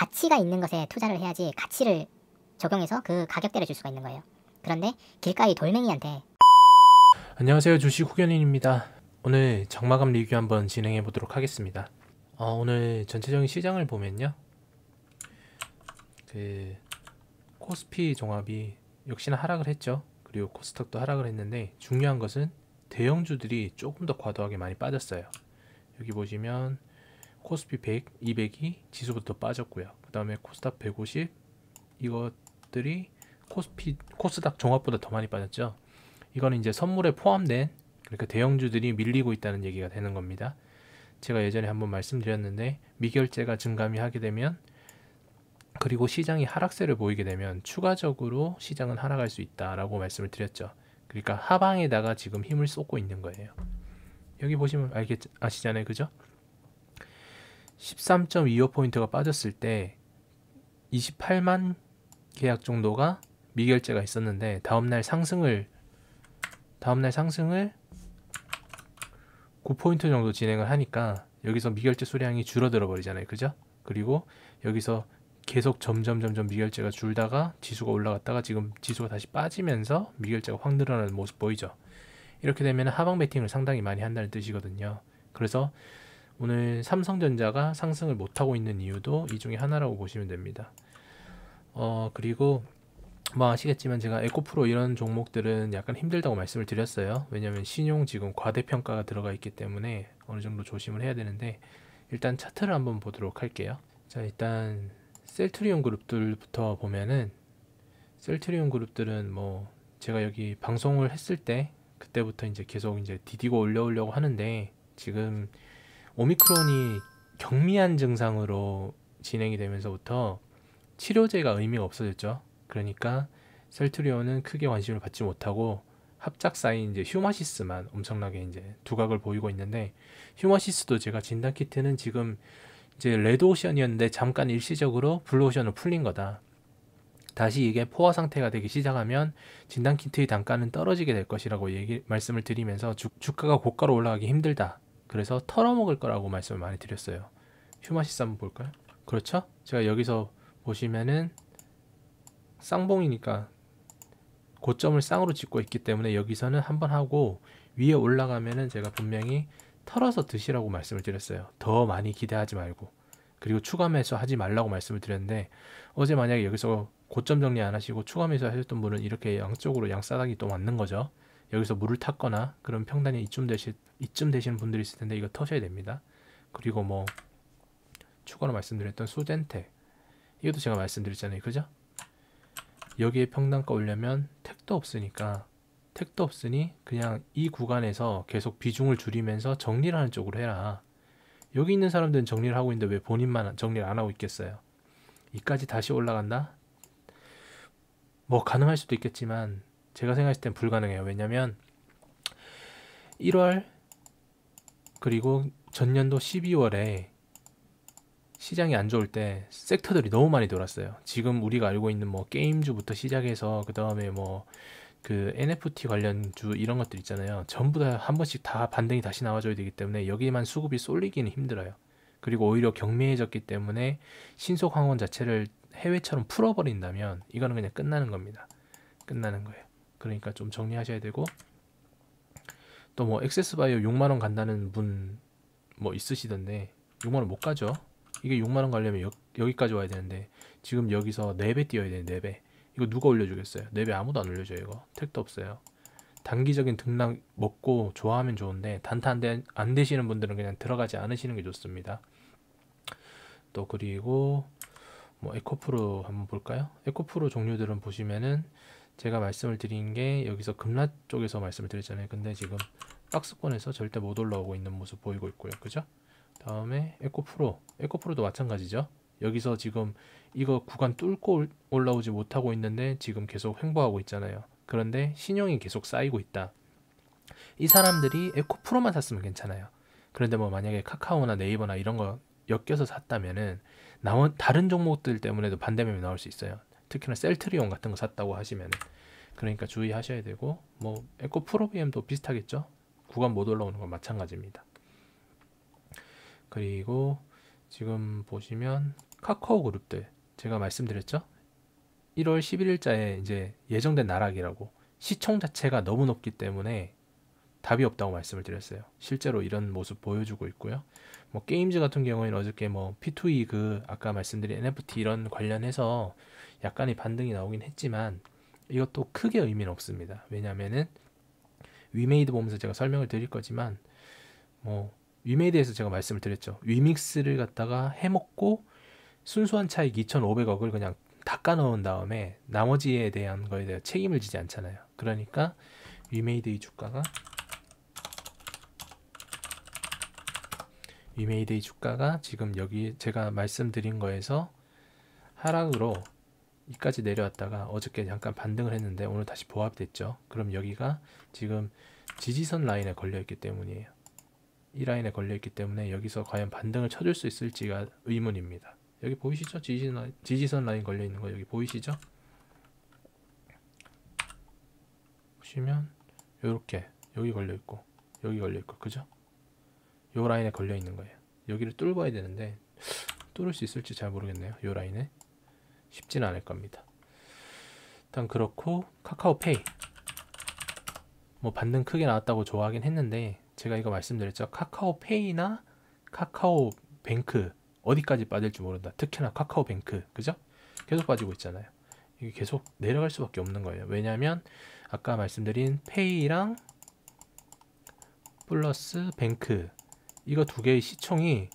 가치가 있는 것에 투자를 해야지 가치를 적용해서 그 가격대를 줄 수가 있는 거예요. 그런데 길가의 돌멩이한테 안녕하세요 주식 후견인입니다. 오늘 장마감 리뷰 한번 진행해 보도록 하겠습니다. 어, 오늘 전체적인 시장을 보면요. 그 코스피 종합이 역시나 하락을 했죠. 그리고 코스닥도 하락을 했는데 중요한 것은 대형주들이 조금 더 과도하게 많이 빠졌어요. 여기 보시면 코스피 100, 200이 지수부터 빠졌고요. 그 다음에 코스닥 150 이것들이 코스피 코스닥 종합보다 더 많이 빠졌죠. 이거는 이제 선물에 포함된 그러니까 대형주들이 밀리고 있다는 얘기가 되는 겁니다. 제가 예전에 한번 말씀드렸는데 미결제가 증감이 하게 되면 그리고 시장이 하락세를 보이게 되면 추가적으로 시장은 하락할 수 있다라고 말씀을 드렸죠. 그러니까 하방에다가 지금 힘을 쏟고 있는 거예요. 여기 보시면 알겠 아시잖아요, 그죠? 13.25포인트가 빠졌을 때 28만 계약 정도가 미결제가 있었는데 다음날 상승을 다음날 상승을 9포인트 정도 진행을 하니까 여기서 미결제 수량이 줄어들어 버리잖아요 그죠 그리고 여기서 계속 점점 점점 미결제가 줄다가 지수가 올라갔다가 지금 지수가 다시 빠지면서 미결제가 확 늘어나는 모습 보이죠 이렇게 되면 하방 베팅을 상당히 많이 한다는 뜻이거든요 그래서 오늘 삼성전자가 상승을 못하고 있는 이유도 이 중에 하나라고 보시면 됩니다. 어 그리고 뭐 아시겠지만 제가 에코프로 이런 종목들은 약간 힘들다고 말씀을 드렸어요. 왜냐하면 신용 지금 과대평가가 들어가 있기 때문에 어느 정도 조심을 해야 되는데 일단 차트를 한번 보도록 할게요. 자 일단 셀트리온 그룹들부터 보면은 셀트리온 그룹들은 뭐 제가 여기 방송을 했을 때 그때부터 이제 계속 이제 디디고 올려오려고 하는데 지금 오미크론이 경미한 증상으로 진행이 되면서부터 치료제가 의미가 없어졌죠. 그러니까 셀트리온은 크게 관심을 받지 못하고 합작사인 이제 휴머시스만 엄청나게 이제 두각을 보이고 있는데 휴머시스도 제가 진단 키트는 지금 이제 레드오션이었는데 잠깐 일시적으로 블루오션으로 풀린 거다. 다시 이게 포화 상태가 되기 시작하면 진단 키트의 단가는 떨어지게 될 것이라고 얘기 말씀을 드리면서 주, 주가가 고가로 올라가기 힘들다. 그래서 털어먹을 거라고 말씀을 많이 드렸어요 휴마시스 한번 볼까요? 그렇죠? 제가 여기서 보시면은 쌍봉이니까 고점을 쌍으로 짓고 있기 때문에 여기서는 한번 하고 위에 올라가면은 제가 분명히 털어서 드시라고 말씀을 드렸어요 더 많이 기대하지 말고 그리고 추가 매수 하지 말라고 말씀을 드렸는데 어제 만약에 여기서 고점 정리 안 하시고 추가 매수 하셨던 분은 이렇게 양쪽으로 양싸닥이 또 맞는 거죠 여기서 물을 탔거나 그런 평단이 이쯤 되실 이쯤 되시는 분들이 있을 텐데 이거 터셔야 됩니다. 그리고 뭐 추가로 말씀드렸던 수젠테 이것도 제가 말씀드렸잖아요. 그죠? 여기에 평단가 올려면 택도 없으니까 택도 없으니 그냥 이 구간에서 계속 비중을 줄이면서 정리를 하는 쪽으로 해라. 여기 있는 사람들은 정리를 하고 있는데 왜 본인만 정리를 안 하고 있겠어요? 이까지 다시 올라간다? 뭐 가능할 수도 있겠지만 제가 생각했을 땐 불가능해요. 왜냐면 1월 그리고 전년도 12월에 시장이 안 좋을 때 섹터들이 너무 많이 돌았어요. 지금 우리가 알고 있는 뭐 게임주부터 시작해서 뭐 그 다음에 뭐 그 NFT 관련 주 이런 것들 있잖아요. 전부 다 한 번씩 다 반등이 다시 나와줘야 되기 때문에 여기에만 수급이 쏠리기는 힘들어요. 그리고 오히려 경매해졌기 때문에 신속 항원 자체를 해외처럼 풀어버린다면 이거는 그냥 끝나는 겁니다. 끝나는 거예요. 그러니까 좀 정리하셔야 되고 또 뭐 액세스바이오 6만원 간다는 분 뭐 있으시던데 6만원 못 가죠 이게 6만원 가려면 여, 여기까지 와야 되는데 지금 여기서 4배 뛰어야 되는 데 4배 이거 누가 올려주겠어요 4배 아무도 안 올려줘요 이거 택도 없어요 단기적인 등락 먹고 좋아하면 좋은데 단타 안, 되, 안 되시는 분들은 그냥 들어가지 않으시는 게 좋습니다 또 그리고 뭐 에코프로 한번 볼까요 에코프로 종류들은 보시면은 제가 말씀을 드린 게 여기서 금라 쪽에서 말씀을 드렸잖아요. 근데 지금 박스권에서 절대 못 올라오고 있는 모습 보이고 있고요. 그죠? 다음에 에코 프로, 에코 프로도 마찬가지죠. 여기서 지금 이거 구간 뚫고 올라오지 못하고 있는데 지금 계속 횡보하고 있잖아요. 그런데 신용이 계속 쌓이고 있다. 이 사람들이 에코 프로만 샀으면 괜찮아요. 그런데 뭐 만약에 카카오나 네이버나 이런 거 엮여서 샀다면은 나온 다른 종목들 때문에도 반대면이 나올 수 있어요. 특히나 셀트리온 같은 거 샀다고 하시면 그러니까 주의하셔야 되고 뭐 에코 프로비엠도 비슷하겠죠 구간 못 올라오는 건 마찬가지입니다 그리고 지금 보시면 카카오 그룹들 제가 말씀드렸죠 1월 11일자에 이제 예정된 나락이라고 시총 자체가 너무 높기 때문에 답이 없다고 말씀을 드렸어요. 실제로 이런 모습 보여주고 있고요. 뭐 게임즈 같은 경우에는 어저께 뭐 P2E 그 아까 말씀드린 NFT 이런 관련해서 약간의 반등이 나오긴 했지만 이것도 크게 의미는 없습니다. 왜냐면은 하 위메이드 보면서 제가 설명을 드릴 거지만 뭐 위메이드에서 제가 말씀을 드렸죠. 위믹스를 갖다가 해먹고 순수한 차익 2,500억을 그냥 닦아 넣은 다음에 나머지에 대한 거에 대해 책임을 지지 않잖아요. 그러니까 위메이드의 주가가 위메이드의 주가가 지금 여기 제가 말씀드린 거에서 하락으로 이까지 내려왔다가 어저께 잠깐 반등을 했는데 오늘 다시 보합됐죠. 그럼 여기가 지금 지지선 라인에 걸려있기 때문이에요. 이 라인에 걸려있기 때문에 여기서 과연 반등을 쳐줄 수 있을지가 의문입니다. 여기 보이시죠? 지지선 라인, 지지선 라인 걸려있는 거 여기 보이시죠? 보시면 이렇게 여기 걸려있고 여기 걸려있고 그죠? 요 라인에 걸려있는 거예요. 여기를 뚫어야 되는데 뚫을 수 있을지 잘 모르겠네요. 요 라인에 쉽진 않을 겁니다. 일단 그렇고 카카오페이 뭐 반등 크게 나왔다고 좋아하긴 했는데 제가 이거 말씀드렸죠. 카카오페이나 카카오뱅크 어디까지 빠질지 모른다. 특히나 카카오뱅크 그죠? 계속 빠지고 있잖아요. 이게 계속 내려갈 수밖에 없는 거예요. 왜냐하면 아까 말씀드린 페이랑 플러스 뱅크 이거 두 개의 시총이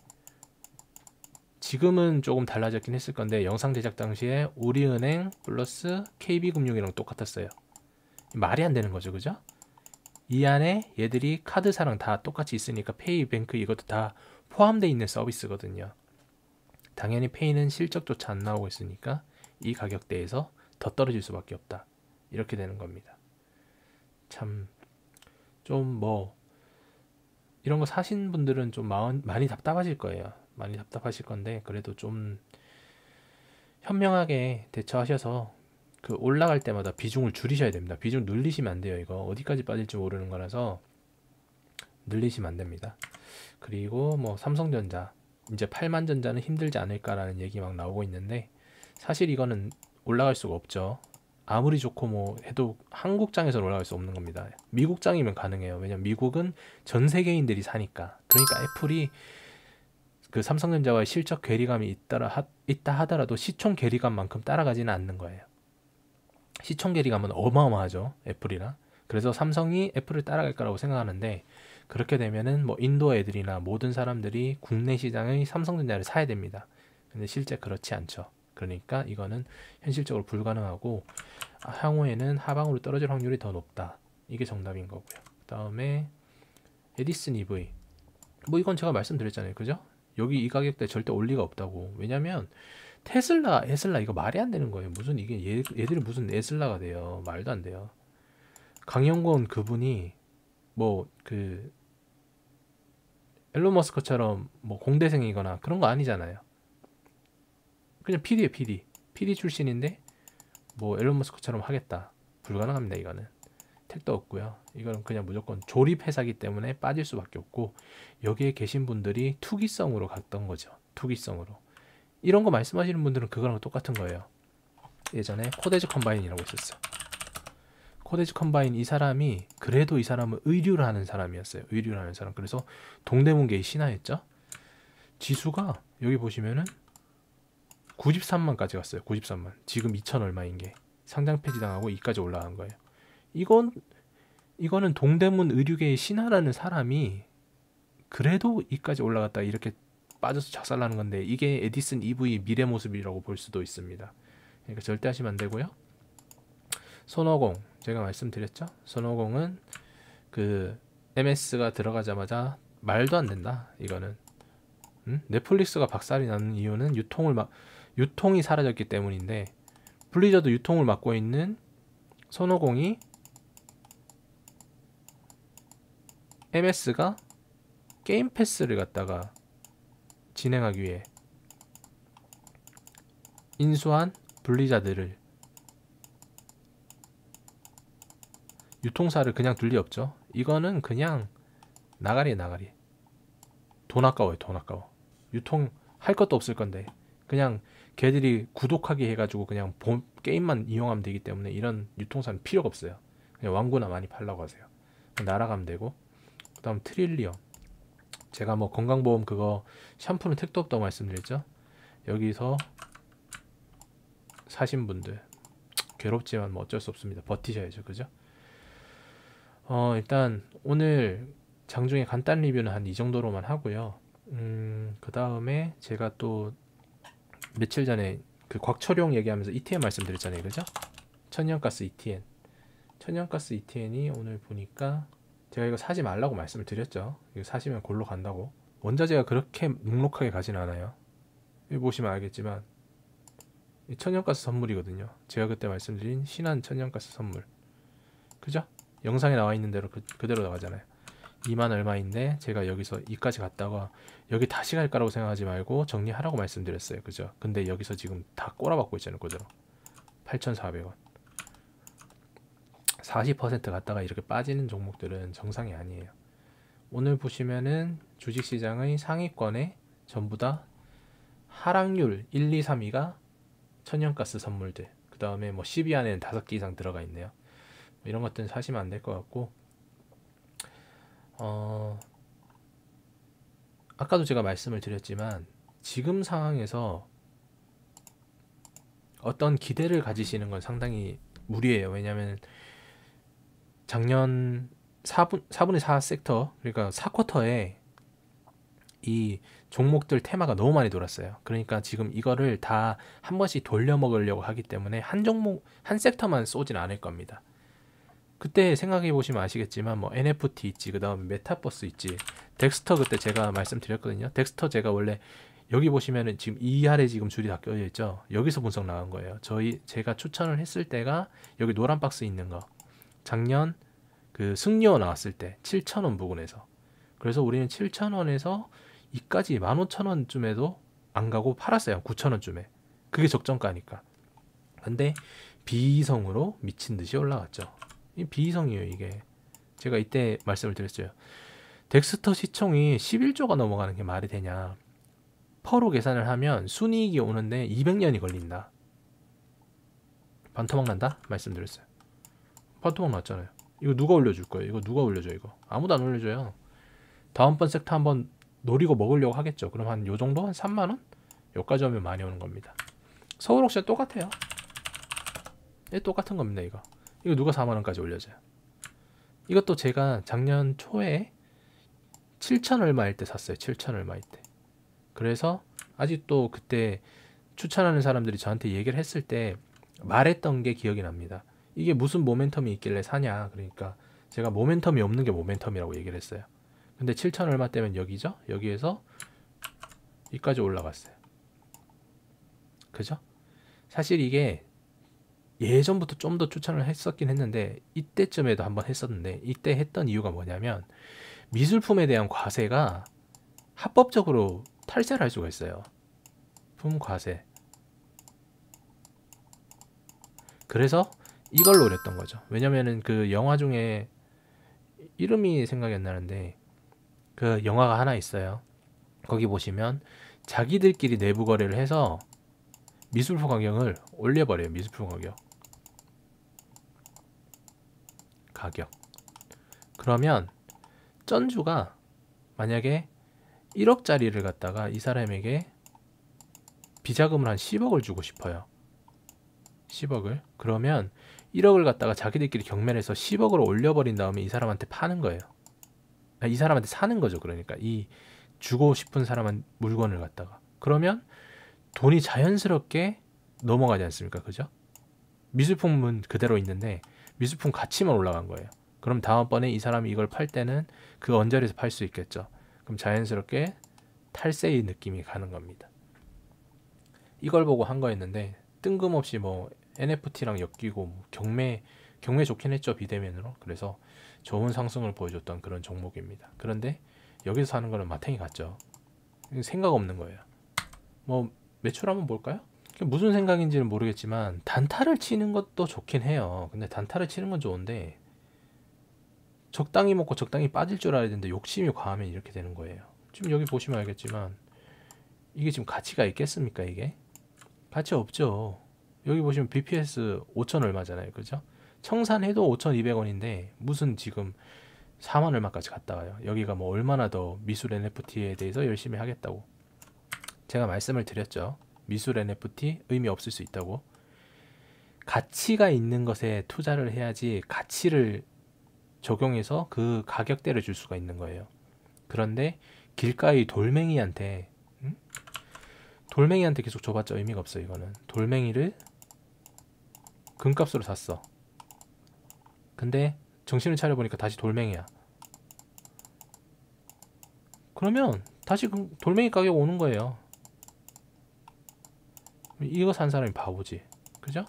지금은 조금 달라졌긴 했을 건데 영상 제작 당시에 우리은행 플러스 KB금융이랑 똑같았어요. 말이 안 되는 거죠, 그죠? 이 안에 얘들이 카드사랑 다 똑같이 있으니까 페이뱅크 이것도 다 포함되어 있는 서비스거든요. 당연히 페이는 실적조차 안 나오고 있으니까 이 가격대에서 더 떨어질 수밖에 없다. 이렇게 되는 겁니다. 참 좀 뭐 이런 거 사신 분들은 좀 마은, 많이 답답하실 거예요. 많이 답답하실 건데 그래도 좀 현명하게 대처하셔서 그 올라갈 때마다 비중을 줄이셔야 됩니다. 비중 늘리시면 안 돼요. 이거 어디까지 빠질지 모르는 거라서 늘리시면 안 됩니다. 그리고 뭐 삼성전자 이제 8만 전자는 힘들지 않을까라는 얘기 막 나오고 있는데 사실 이거는 올라갈 수가 없죠. 아무리 좋고 뭐 해도 한국장에서 올라갈 수 없는 겁니다. 미국장이면 가능해요. 왜냐면 미국은 전 세계인들이 사니까. 그러니까 애플이 그 삼성전자와의 실적 괴리감이 있다라 하, 있다 하더라도 시총 괴리감만큼 따라가지는 않는 거예요. 시총 괴리감은 어마어마하죠. 애플이랑. 그래서 삼성이 애플을 따라갈 거라고 생각하는데 그렇게 되면은 뭐 인도 애들이나 모든 사람들이 국내 시장의 삼성전자를 사야 됩니다. 근데 실제 그렇지 않죠. 그러니까 이거는 현실적으로 불가능하고 아, 향후에는 하방으로 떨어질 확률이 더 높다. 이게 정답인 거고요. 그 다음에 에디슨 EV 뭐 이건 제가 말씀드렸잖아요. 그죠? 여기 이 가격대 절대 올 리가 없다고. 왜냐면 테슬라, 에슬라 이거 말이 안 되는 거예요. 무슨 이게 얘, 얘들이 무슨 에슬라가 돼요. 말도 안 돼요. 강영권 그분이 뭐 그 엘론 머스크처럼 뭐 공대생이거나 그런 거 아니잖아요. 그냥 PD예요, PD. PD 출신인데 뭐 엘론 머스크처럼 하겠다. 불가능합니다, 이거는. 택도 없고요. 이거는 그냥 무조건 조립 회사기 때문에 빠질 수밖에 없고 여기에 계신 분들이 투기성으로 갔던 거죠. 투기성으로. 이런 거 말씀하시는 분들은 그거랑 똑같은 거예요. 예전에 코데즈 컴바인이라고 있었어. 코데즈 컴바인 이 사람이 그래도 이 사람은 의류를 하는 사람이었어요. 의류를 하는 사람. 그래서 동대문계의 신화였죠. 지수가 여기 보시면은 93만까지 갔어요. 93만. 지금 2천 얼마인 게 상장 폐지당하고 이까지 올라간 거예요. 이건 이거는 동대문 의류계의 신하라는 사람이 그래도 이까지 올라갔다 이렇게 빠져서 작살나는 건데 이게 에디슨 EV의 미래 모습이라고 볼 수도 있습니다. 그러니까 절대 하시면 안 되고요. 손오공 제가 말씀드렸죠. 손오공은 그 MS가 들어가자마자 말도 안 된다. 이거는 음? 넷플릭스가 박살이 나는 이유는 유통을 막 유통이 사라졌기 때문인데 블리자드 유통을 맡고 있는 손오공이 MS가 게임 패스를 갖다가 진행하기 위해 인수한 분리자들을 유통사를 그냥 둘리 없죠 이거는 그냥 나가리 나가리 돈 아까워요 돈 아까워 유통 할 것도 없을 건데 그냥 걔들이 구독하게 해가지고 그냥 본 게임만 이용하면 되기 때문에 이런 유통사는 필요가 없어요 그냥 왕구나 많이 팔라고 하세요 날아가면 되고 다음 트릴리어 제가 뭐 건강보험 그거 샴푸는 택도 없다고 말씀드렸죠 여기서 사신 분들 괴롭지만 뭐 어쩔 수 없습니다 버티셔야죠 그죠 어 일단 오늘 장중에 간단 리뷰는 한 이 정도로만 하고요 음그 다음에 제가 또 며칠 전에 그 곽철용 얘기하면서 ETN 말씀드렸잖아요 그죠 천연가스 ETN 천연가스 ETN이 오늘 보니까 제가 이거 사지 말라고 말씀을 드렸죠. 이거 사시면 골로 간다고. 원자재가 그렇게 눅록하게 가진 않아요. 여기 보시면 알겠지만 천연가스 선물이거든요. 제가 그때 말씀드린 신한 천연가스 선물. 그죠? 영상에 나와 있는 대로 그, 그대로 나가잖아요. 2만 얼마인데 제가 여기서 이까지 갔다가 여기 다시 갈까라고 생각하지 말고 정리하라고 말씀드렸어요. 그죠? 근데 여기서 지금 다 꼬라박고 있잖아요. 그대로. 8,400원. 40% 갔다가 이렇게 빠지는 종목들은 정상이 아니에요. 오늘 보시면은 주식시장의 상위권에 전부 다 하락률 1, 2, 3위가 천연가스 선물들 그 다음에 뭐 10위 안에는 5개 이상 들어가 있네요. 뭐 이런 것들은 사시면 안 될 것 같고 어, 아까도 제가 말씀을 드렸지만 지금 상황에서 어떤 기대를 가지시는 건 상당히 무리예요. 왜냐하면 작년 4분 4분의 4 섹터 그러니까 4쿼터에 이 종목들 테마가 너무 많이 돌았어요. 그러니까 지금 이거를 다 한 번씩 돌려 먹으려고 하기 때문에 한 종목 한 섹터만 쏘진 않을 겁니다. 그때 생각해 보시면 아시겠지만 뭐 NFT 있지 그다음 메타버스 있지 덱스터 그때 제가 말씀드렸거든요. 덱스터 제가 원래 여기 보시면은 지금 이 아래 지금 줄이 다 껴져 있죠. 여기서 분석 나온 거예요. 저희 제가 추천을 했을 때가 여기 노란 박스 있는 거. 작년 그 승리어 나왔을 때 7,000원 부근에서 그래서 우리는 7,000원에서 이까지 15,000원쯤에도 안 가고 팔았어요. 9,000원쯤에. 그게 적정가니까. 근데 비이성으로 미친 듯이 올라갔죠. 비이성이에요, 이게. 제가 이때 말씀을 드렸어요. 덱스터 시총이 11조가 넘어가는 게 말이 되냐. 퍼로 계산을 하면 순이익이 오는데 200년이 걸린다. 반토막 난다? 말씀드렸어요. 파토막 났잖아요 이거 누가 올려줄 거예요 이거 누가 올려줘 이거 아무도 안 올려줘요 다음번 섹터 한번 노리고 먹으려고 하겠죠 그럼 한 요정도 한 3만원? 여기까지 하면 많이 오는 겁니다 서울 옥션 똑같아요 예, 똑같은 겁니다 이거 이거 누가 4만원까지 올려줘요 이것도 제가 작년 초에 7천 얼마일 때 샀어요 7천 얼마일 때 그래서 아직도 그때 추천하는 사람들이 저한테 얘기를 했을 때 말했던 게 기억이 납니다 이게 무슨 모멘텀이 있길래 사냐 그러니까 제가 모멘텀이 없는 게 모멘텀이라고 얘기를 했어요 근데 7천 얼마 때면 여기죠 여기에서 여기까지 올라갔어요 그죠 사실 이게 예전부터 좀 더 추천을 했었긴 했는데 이때쯤에도 한번 했었는데 이때 했던 이유가 뭐냐면 미술품에 대한 과세가 합법적으로 탈세를 할 수가 있어요 품 과세 그래서 이걸 노렸던 거죠. 왜냐면은 그 영화 중에 이름이 생각이 안 나는데 그 영화가 하나 있어요. 거기 보시면 자기들끼리 내부 거래를 해서 미술품 가격을 올려버려요. 미술품 가격. 가격. 그러면 전주가 만약에 1억짜리를 갖다가 이 사람에게 비자금을 한 10억을 주고 싶어요. 10억을 그러면 1억을 갖다가 자기들끼리 경매해서 10억으로 올려버린 다음에 이 사람한테 파는 거예요 아, 이 사람한테 사는 거죠 그러니까 이 주고 싶은 사람한 물건을 갖다가 그러면 돈이 자연스럽게 넘어가지 않습니까 그죠 미술품은 그대로 있는데 미술품 가치만 올라간 거예요 그럼 다음번에 이 사람이 이걸 팔 때는 그 언저리에서 팔 수 있겠죠 그럼 자연스럽게 탈세의 느낌이 가는 겁니다 이걸 보고 한 거였는데 뜬금없이 뭐 NFT랑 엮이고 뭐 경매 경매 좋긴 했죠 비대면으로 그래서 좋은 상승을 보여줬던 그런 종목입니다 그런데 여기서 사는 거는 마탱이 같죠 생각 없는 거예요 뭐 매출 한번 볼까요? 무슨 생각인지는 모르겠지만 단타를 치는 것도 좋긴 해요 근데 단타를 치는 건 좋은데 적당히 먹고 적당히 빠질 줄 알아야 되는데 욕심이 과하면 이렇게 되는 거예요 지금 여기 보시면 알겠지만 이게 지금 가치가 있겠습니까 이게? 가치 없죠 여기 보시면 BPS 5천 얼마잖아요. 그죠? 청산해도 5,200원인데 무슨 지금 4만 얼마까지 갔다 와요. 여기가 뭐 얼마나 더 미술 NFT에 대해서 열심히 하겠다고 제가 말씀을 드렸죠. 미술 NFT 의미 없을 수 있다고. 가치가 있는 것에 투자를 해야지 가치를 적용해서 그 가격대를 줄 수가 있는 거예요. 그런데 길가의 돌멩이한테 음? 돌멩이한테 계속 줘봤자 의미가 없어 이거는 돌멩이를 금값으로 샀어 근데 정신을 차려보니까 다시 돌멩이야 그러면 다시 돌멩이 가격 오는 거예요 이거 산 사람이 바보지 그죠?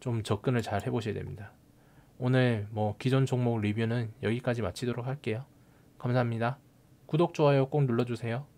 좀 접근을 잘 해보셔야 됩니다 오늘 뭐 기존 종목 리뷰는 여기까지 마치도록 할게요 감사합니다 구독 좋아요 꼭 눌러주세요